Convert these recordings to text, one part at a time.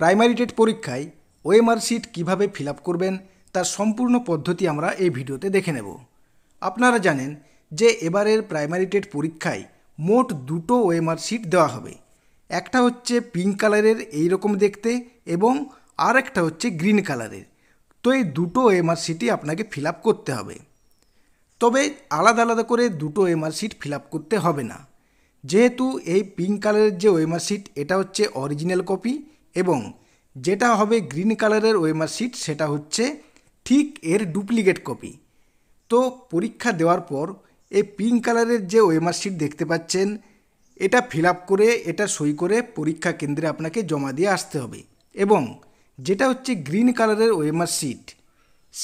primary TET পরীক্ষায় OMR sheet কীভাবে fill করবেন তার সম্পূর্ণ পদ্ধতি আমরা এই ভিডিওতে দেখে নেব আপনারা জানেন যে এবারের প্রাইমারি টেট পরীক্ষায় মোট দুটো ওএমআর শিট দেওয়া হবে একটা হচ্ছে পিঙ্ক কালারের এই রকম দেখতে এবং আর একটা হচ্ছে গ্রিন কালারের তো এই দুটো ওএমআর শিটই আপনাকে ফিল করতে হবে তবে আলাদা আলাদা করে দুটো এমআর শিট ফিল করতে হবে না যেহেতু এই পিঙ্ক কালারের যে ওএমআর শিট এটা হচ্ছে অরিজিনাল কপি এবং যেটা হবে গ্রিন কালারের ওয়েমার শিট সেটা হচ্ছে ঠিক এর ডুপ্লিকেট কপি তো পরীক্ষা দেওয়ার পর এই পিঙ্ক কালারের যে ওয়েমার শিট দেখতে পাচ্ছেন এটা ফিল করে এটা সই করে পরীক্ষা কেন্দ্রে আপনাকে জমা দিয়ে আসতে হবে এবং যেটা হচ্ছে গ্রিন কালারের ওয়েমার শিট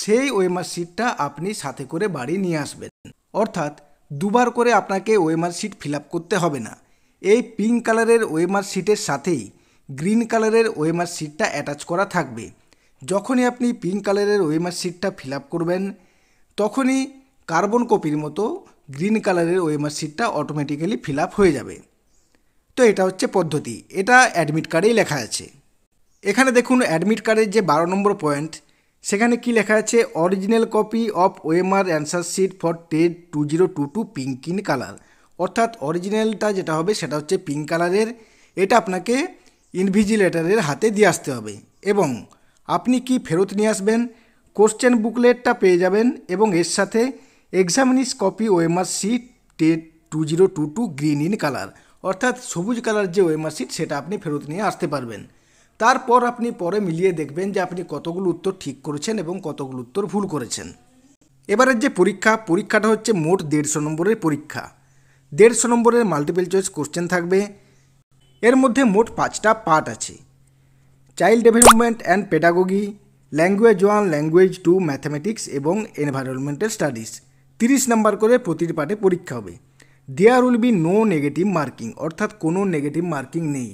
সেই ওয়েমার শিটটা আপনি সাথে করে বাড়ি নিয়ে আসবেন অর্থাৎ দুবার করে আপনাকে ওয়েমার শিট ফিল করতে হবে না এই পিঙ্ক কালারের ওয়েমার শিটের সাথেই গ্রিন কালারের ওয়েমার সিটটা অ্যাটাচ করা থাকবে যখনই আপনি পিঙ্ক কালারের ওয়েমার সিটটা ফিল করবেন তখনই কার্বন কপির মতো গ্রিন কালারের ওয়েমার সিটটা অটোমেটিক্যালি ফিল হয়ে যাবে তো এটা হচ্ছে পদ্ধতি এটা অ্যাডমিট কার্ডেই লেখা আছে এখানে দেখুন অ্যাডমিট কার্ডের যে বারো নম্বর পয়েন্ট সেখানে কি লেখা আছে original copy of OMR answer sheet for TET two zero two two pink in colour অর্থাৎ অরিজিনালটা যেটা হবে সেটা হচ্ছে পিঙ্ক কালারের এটা আপনাকে ইনভিজিলেটারের হাতে দিয়ে আসতে হবে এবং আপনি কি ফেরত নিয়ে আসবেন কোশ্চেন বুকলেটটা পেয়ে যাবেন এবং এর সাথে examinee's copy OMR sheet TET two zero two two green in colour অর্থাৎ সবুজ কালার যে ওএমআর সিট সেটা আপনি ফেরত নিয়ে আসতে পারবেন তারপর আপনি পরে মিলিয়ে দেখবেন যে আপনি কতগুলো উত্তর ঠিক করেছেন এবং কতগুলো উত্তর ভুল করেছেন এবারের যে পরীক্ষা পরীক্ষাটা হচ্ছে মোট দেড়শো নম্বরের পরীক্ষা দেড়শো নম্বরের মাল্টিপল চয়েস কোশ্চেন থাকবে এর মধ্যে মোট পাঁচটা পার্ট আছে child development and pedagogy language one language two mathematics এবং এনভায়রনমেন্টাল স্টাডিজ তিরিশ নাম্বার করে প্রতিটি পার্টে পরীক্ষা হবে there will be no negative marking অর্থাৎ কোনো নেগেটিভ মার্কিং নেই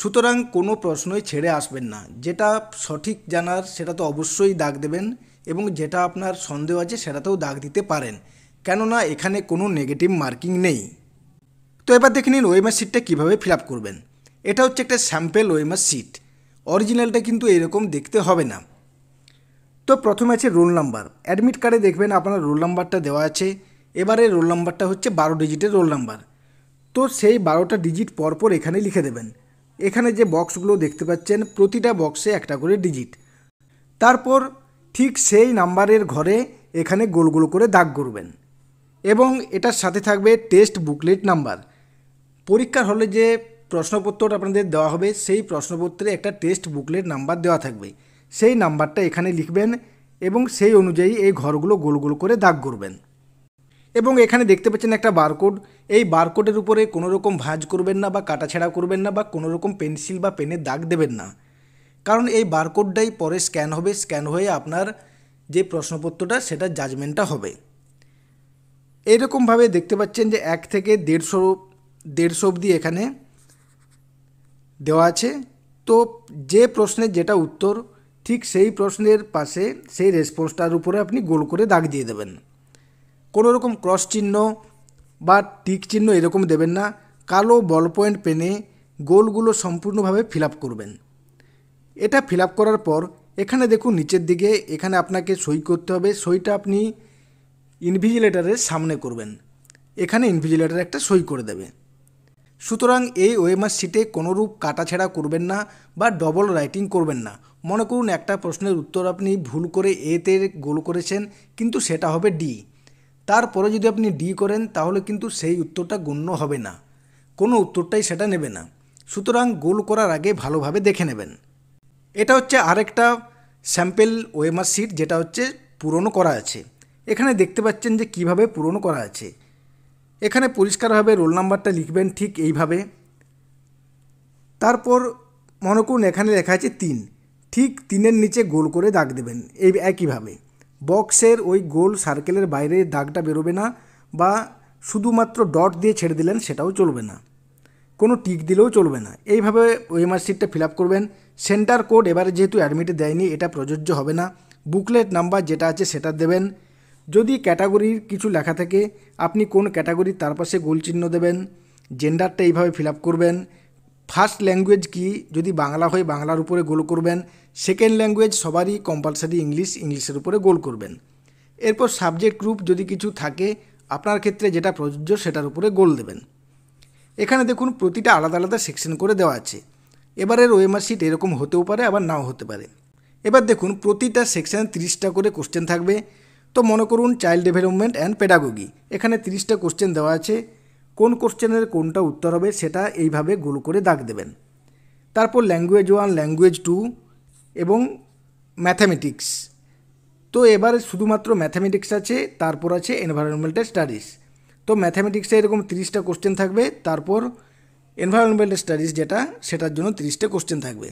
সুতরাং কোনো প্রশ্নই ছেড়ে আসবেন না যেটা সঠিক জানার সেটা তো অবশ্যই দাগ দেবেন এবং যেটা আপনার সন্দেহ আছে সেটাতেও দাগ দিতে পারেন কেননা এখানে কোনো নেগেটিভ মার্কিং নেই তো এবার দেখে নিন ওয়েমার সিটটা কীভাবে ফিল করবেন এটা হচ্ছে একটা স্যাম্পেল ওয়েমার সিট অরিজিনালটা কিন্তু এরকম দেখতে হবে না তো প্রথমে আছে রোল নাম্বার অ্যাডমিট কার্ডে দেখবেন আপনার রোল নাম্বারটা দেওয়া আছে এবারে রোল নাম্বারটা হচ্ছে বারো ডিজিটের রোল নাম্বার তো সেই বারোটা ডিজিট পরপর এখানে লিখে দেবেন এখানে যে বক্সগুলো দেখতে পাচ্ছেন প্রতিটা বক্সে একটা করে ডিজিট তারপর ঠিক সেই নাম্বারের ঘরে এখানে গোল গোল করে দাগ করবেন এবং এটার সাথে থাকবে টেস্ট বুকলেট নাম্বার পরীক্ষার হলে যে প্রশ্নপত্রটা আপনাদের দেওয়া হবে সেই প্রশ্নপত্রে একটা টেস্ট বুকলেট নাম্বার দেওয়া থাকবে সেই নাম্বারটা এখানে লিখবেন এবং সেই অনুযায়ী এই ঘরগুলো গোল গোল করে দাগ করবেন এবং এখানে দেখতে পাচ্ছেন একটা বারকোড এই বারকোডের উপরে কোনো রকম ভাঁজ করবেন না বা কাটাছেড়া করবেন না বা কোনো রকম পেন্সিল বা পেনে দাগ দেবেন না কারণ এই বারকোডটাই পরে স্ক্যান হবে স্ক্যান হয়ে আপনার যে প্রশ্নপত্রটা সেটা জাজমেন্টটা হবে এরকমভাবে দেখতে পাচ্ছেন যে এক থেকে দেড়শো দেড়শো অবধি এখানে দেওয়া আছে তো যে প্রশ্নের যেটা উত্তর ঠিক সেই প্রশ্নের পাশে সেই রেসপন্সটার উপরে আপনি গোল করে দাগ দিয়ে দেবেন কোনো রকম ক্রস চিহ্ন বা টিক চিহ্ন এরকম দেবেন না কালো বল পয়েন্ট পেনে গোলগুলো সম্পূর্ণভাবে ফিল করবেন এটা ফিল করার পর এখানে দেখুন নিচের দিকে এখানে আপনাকে সই করতে হবে সইটা আপনি ইনভিজিলেটারের সামনে করবেন এখানে ইনভিজিলেটার একটা সই করে দেবে সুতরাং এই ওয়েমার শিটে কোনোরূপ কাটাছেড়া করবেন না বা ডবল রাইটিং করবেন না মনে করুন একটা প্রশ্নের উত্তর আপনি ভুল করে এতে গোল করেছেন কিন্তু সেটা হবে ডি তারপরে যদি আপনি ডি করেন তাহলে কিন্তু সেই উত্তরটা গণ্য হবে না কোনো উত্তরটাই সেটা নেবে না সুতরাং গোল করার আগে ভালোভাবে দেখে নেবেন এটা হচ্ছে আরেকটা স্যাম্পেল ওয়েমার শিট যেটা হচ্ছে পূরণ করা আছে এখানে দেখতে পাচ্ছেন যে কিভাবে পূরণ করা আছে এখানে পরিষ্কারভাবে রোল নাম্বারটা লিখবেন ঠিক এইভাবে তারপর মনে করুন এখানে লেখা আছে তিন ঠিক তিনের নিচে গোল করে দাগ দেবেন এই একইভাবে বক্সের ওই গোল সার্কেলের বাইরে দাগটা বেরোবে না বা শুধুমাত্র ডট দিয়ে ছেড়ে দিলেন সেটাও চলবে না কোনো টিক দিলেও চলবে না এইভাবে ওই মার্কশিটটা ফিল আপ করবেন সেন্টার কোড এবারে যেহেতু অ্যাডমিটে দেয়নি এটা প্রযোজ্য হবে না বুকলেট নাম্বার যেটা আছে সেটা দেবেন যদি ক্যাটাগরির কিছু লেখা থাকে আপনি কোন ক্যাটাগরির তার পাশে গোল চিহ্ন দেবেন জেন্ডারটা এইভাবে ফিল আপ করবেন ফার্স্ট ল্যাঙ্গুয়েজ কি যদি বাংলা হয় বাংলার উপরে গোল করবেন সেকেন্ড ল্যাঙ্গুয়েজ সবারই কম্পালসারি ইংলিশ ইংলিশের উপরে গোল করবেন এরপর সাবজেক্ট গ্রুপ যদি কিছু থাকে আপনার ক্ষেত্রে যেটা প্রযোজ্য সেটার উপরে গোল দেবেন এখানে দেখুন প্রতিটা আলাদা আলাদা সেকশন করে দেওয়া আছে এবারের ওয়েমার্শিট শিট এরকম হতেও পারে আবার নাও হতে পারে এবার দেখুন প্রতিটা সেকশানে তিরিশটা করে কোশ্চেন থাকবে তো মনে করুন চাইল্ড ডেভেলপমেন্ট অ্যান্ড পেডাগোগি এখানে তিরিশটা কোশ্চেন দেওয়া আছে কোন কোশ্চেনের কোনটা উত্তর হবে সেটা এইভাবে গোল করে দাগ দেবেন তারপর ল্যাঙ্গুয়েজ ওয়ান ল্যাঙ্গুয়েজ টু এবং ম্যাথামেটিক্স তো এবারে শুধুমাত্র ম্যাথামেটিক্স আছে তারপর আছে এনভায়রনমেন্টাল স্টাডিজ তো ম্যাথামেটিক্সে এরকম তিরিশটা কোশ্চেন থাকবে তারপর এনভায়রনমেন্টাল স্টাডিজ যেটা সেটার জন্য তিরিশটা কোশ্চেন থাকবে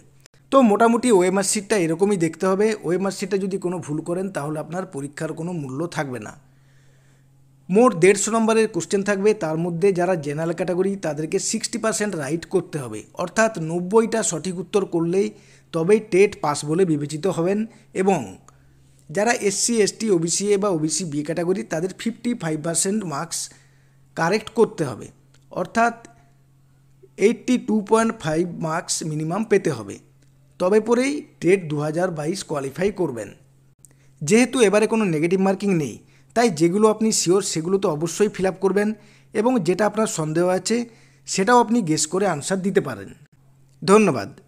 তো মোটামুটি ওএমআর শিটটা এরকমই দেখতে হবে ওএমআর শিটটা যদি কোনো ভুল করেন তাহলে আপনার পরীক্ষার কোনো মূল্য থাকবে না মোট দেড়শো নম্বরের কোশ্চেন থাকবে তার মধ্যে যারা জেনারেল ক্যাটাগরি তাদেরকে সিক্সটি পার্সেন্ট রাইট করতে হবে অর্থাৎ নব্বইটা সঠিক উত্তর করলেই তবেই টেট পাস বলে বিবেচিত হবেন এবং যারা এসসি এসটি ওবিসি এ বা ওবিসি বি ক্যাটাগরি তাদের fifty five percent marks correct করতে হবে অর্থাৎ eighty two point five marks minimum পেতে হবে তবে পরেই টেট দু হাজার বাইশ কোয়ালিফাই করবেন যেহেতু এবারে কোনো নেগেটিভ মার্কিং নেই তাই যেগুলো আপনি শিওর সেগুলো তো অবশ্যই ফিল করবেন এবং যেটা আপনার সন্দেহ আছে সেটাও আপনি গেস করে আনসার দিতে পারেন ধন্যবাদ